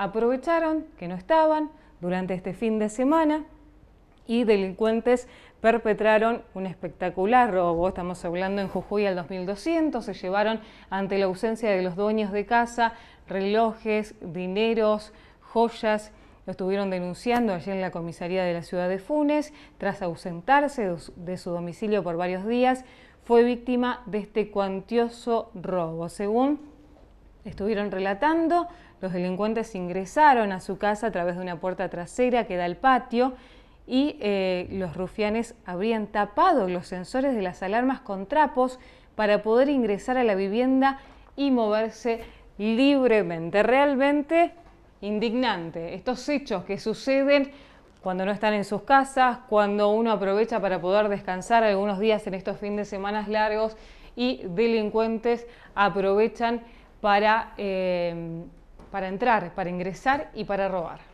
aprovecharon que no estaban durante este fin de semana y delincuentes perpetraron un espectacular robo. Estamos hablando en Jujuy al 2200. Se llevaron ante la ausencia de los dueños de casa relojes, dineros, joyas. Lo estuvieron denunciando allí en la comisaría de la ciudad de Funes. Tras ausentarse de su domicilio por varios días, fue víctima de este cuantioso robo. Según Estuvieron relatando, los delincuentes ingresaron a su casa a través de una puerta trasera que da al patio y eh, los rufianes habrían tapado los sensores de las alarmas con trapos para poder ingresar a la vivienda y moverse libremente. Realmente indignante estos hechos que suceden cuando no están en sus casas, cuando uno aprovecha para poder descansar algunos días en estos fines de semanas largos y delincuentes aprovechan para, eh, para entrar, para ingresar y para robar.